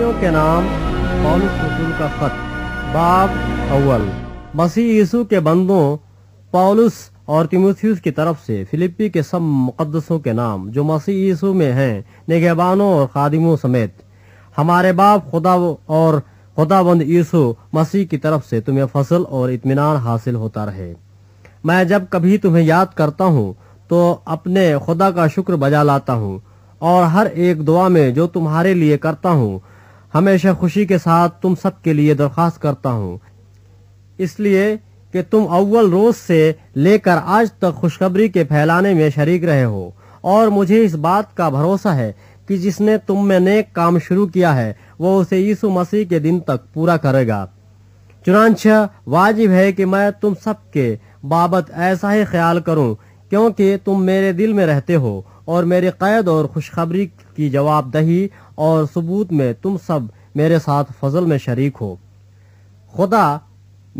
नबियों के नाम कौल रसूल का खत बाब अव्वल मसीह यीशु के बंदों पौलुस और तिमुथियस की तरफ से फिलिपी के सब मुकदसों के नाम जो मसीह यीशु में हैं निगहबानों और खादिमों समेत हमारे बाप खुदा और खुदाबंद यीशु मसीह की तरफ से तुम्हें फसल और इतमान हासिल होता रहे मैं जब कभी तुम्हें याद करता हूँ तो अपने खुदा का शुक्र बजा लाता हूँ और हर एक दुआ में जो तुम्हारे लिए करता हूँ हमेशा खुशी के साथ तुम सब के लिए दरख्वास्त करता हूँ इसलिए कि तुम अव्वल रोज से लेकर आज तक खुशखबरी के फैलाने में शरीक रहे हो और मुझे इस बात का भरोसा है कि जिसने तुम में नेक काम शुरू किया है वो उसे यीशु मसीह के दिन तक पूरा करेगा चुनाच वाजिब है कि मैं तुम सबके बाबत ऐसा ही ख्याल करूं क्योंकि तुम मेरे दिल में रहते हो और मेरे कैद और खुशखबरी की जवाबदही और सबूत में तुम सब मेरे साथ फजल में शरीक हो खुदा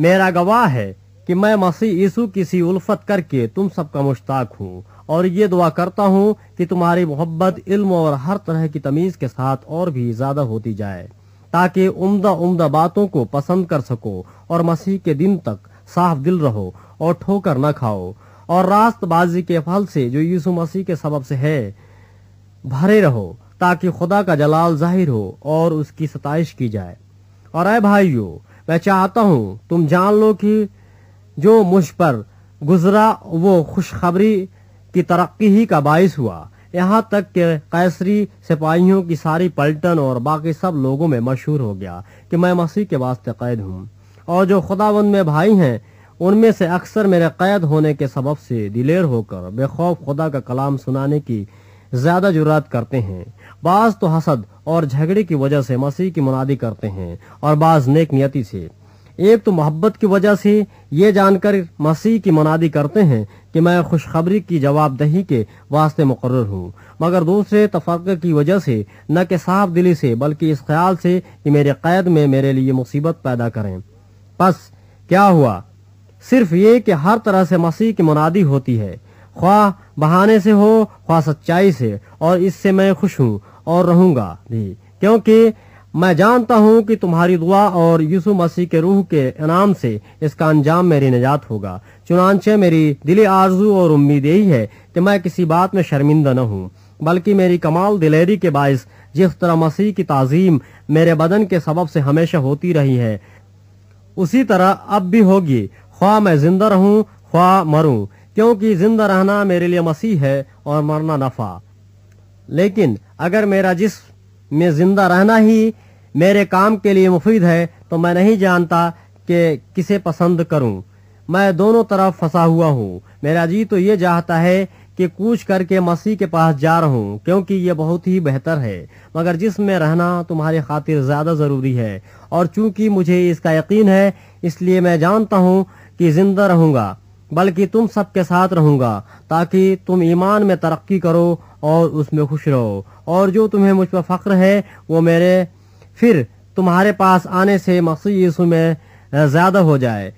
मेरा गवाह है कि मैं मसीह यीशु की सी उल्फत करके तुम सबका मुश्ताक हूँ और ये दुआ करता हूँ कि तुम्हारी मोहब्बत इल्म और हर तरह की तमीज़ के साथ और भी ज़्यादा होती जाए ताकि उम्दा उम्दा बातों को पसंद कर सको और मसीह के दिन तक साफ दिल रहो और ठोकर न खाओ और रास्तबाजी के फल से जो यीशु मसीह के सबब से है भरे रहो ताकि खुदा का जलाल जाहिर हो और उसकी सताइश की जाए और अय भाइयों मैं चाहता हूँ तुम जान लो कि जो मुझ पर गुजरा वो खुशखबरी की तरक्की ही का बायस हुआ यहाँ तक कि कैसरी सिपाहियों की सारी पलटन और बाकी सब लोगों में मशहूर हो गया कि मैं मसीह के वास्ते कैद हूँ और जो खुदावंद में भाई हैं उनमें से अक्सर मेरे कैद होने के सबब से दिलेर होकर बेखौफ खुदा का कलाम सुनाने की ज्यादा जुरात करते हैं बाज तो हसद और झगड़े की वजह से मसीह की मुनादी करते हैं और बाज नेक नियति से एक तो मोहब्बत की वजह से ये जानकर मसीह की मुनादी करते हैं कि मैं खुशखबरी की जवाबदही के वास्ते मुकर हूँ मगर दूसरे तफर्क की वजह से न कि साफ दिली से बल्कि इस ख्याल से कि मेरे कैद में मेरे लिए मुसीबत पैदा करें बस क्या हुआ सिर्फ ये कि हर तरह से मसीह की मुनादी होती है ख्वाह बहाने से हो ख्वाह सच्चाई से और इससे मैं खुश हूँ और रहूंगा भी क्योंकि मैं जानता हूँ कि तुम्हारी दुआ और यीशु मसीह के रूह के इनाम से इसका अंजाम मेरी निजात होगा चुनानचे मेरी दिली आरजू और उम्मीद यही है कि मैं किसी बात में शर्मिंदा न हूँ बल्कि मेरी कमाल दिलेरी के बायस जिस तरह मसीह की ताजीम मेरे बदन के सबब से हमेशा होती रही है उसी तरह अब भी होगी ख्वा मैं जिंदा रहूं ख्वा मरूं क्योंकि जिंदा रहना मेरे लिए मसीह है और मरना नफा लेकिन अगर मेरा जिस में जिंदा रहना ही मेरे काम के लिए मुफीद है तो मैं नहीं जानता कि किसे पसंद करूं मैं दोनों तरफ फंसा हुआ हूं मेरा जी तो ये चाहता है कि कूच करके मसीह के पास जा रहा क्योंकि ये बहुत ही बेहतर है मगर जिसमें रहना तुम्हारी खातिर ज़्यादा ज़रूरी है और चूंकि मुझे इसका यकीन है इसलिए मैं जानता हूँ कि जिंदा रहूंगा बल्कि तुम सबके साथ रहूंगा ताकि तुम ईमान में तरक्की करो और उसमें खुश रहो और जो तुम्हें मुझ पर फख्र है वो मेरे फिर तुम्हारे पास आने से मसीह यीशु में ज़्यादा हो जाए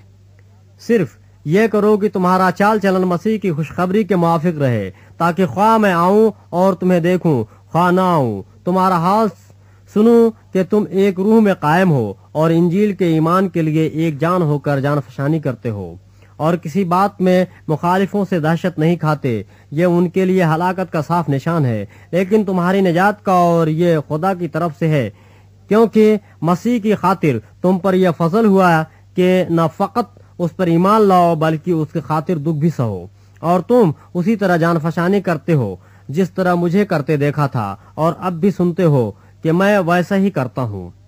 सिर्फ ये करो कि तुम्हारा चाल चलन मसीह की खुशखबरी के मुआफिक रहे ताकि ख्वा मैं आऊं और तुम्हें देखूं ख्वा ना आऊं तुम्हारा हाल सुनो कि तुम एक रूह में कायम हो और इंजील के ईमान के लिए एक जान होकर जान फशानी करते हो और किसी बात में मुखालिफों से दहशत नहीं खाते ये उनके लिए हलाकत का साफ निशान है लेकिन तुम्हारी निजात का और ये खुदा की तरफ से है क्योंकि मसीह की खातिर तुम पर यह फसल हुआ कि न फकत उस पर ईमान लाओ बल्कि उसकी खातिर दुख भी सहो और तुम उसी तरह जान फशानी करते हो जिस तरह मुझे करते देखा था और अब भी सुनते हो कि मैं वैसा ही करता हूँ